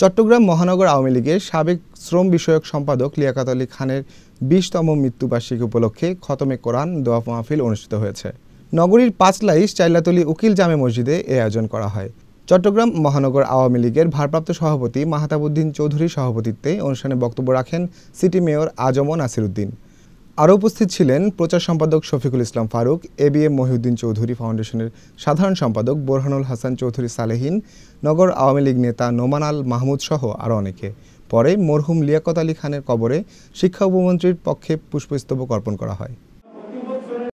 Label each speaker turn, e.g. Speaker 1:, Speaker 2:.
Speaker 1: চট্টগ্রাম মহানগর আওয়ামী লীগের সাবেক শ্রম বিষয়ক সম্পাদক লিয়াকাত আলী খানের বিশতম মৃত্যুবার্ষিকী উপলক্ষে খতমে কোরআন দোয়া মাহফিল অনুষ্ঠিত হয়েছে নগরীর পাঁচলাইশ চাইলাতলি উকিল জামে মসজিদে এ আয়োজন করা হয় চট্টগ্রাম মহানগর আওয়ামী লীগের ভারপ্রাপ্ত সভাপতি মাহতাবুদ্দিন চৌধুরীর সভাপতিত্বে অনুষ্ঠানে বক্তব্য রাখেন সিটি মেয়র আজম উদ্দিন আরও উপস্থিত ছিলেন প্রচার সম্পাদক Shafiqul Islam Faruk A B M Mohiuddin Chowdhury ফাউন্ডেশনের সাধারণ সম্পাদক বোরহানুল হাসান চৌধুরী সালেহীন নগর আওয়ামী লীগ নেতা নোমান আল মাহমুদ সহ আরও অনেকে পরে মরহুম লিয়াকত আলী খানের কবরে শিক্ষা উপমন্ত্রীর পক্ষে পুষ্পস্তবক অর্পণ করা হয়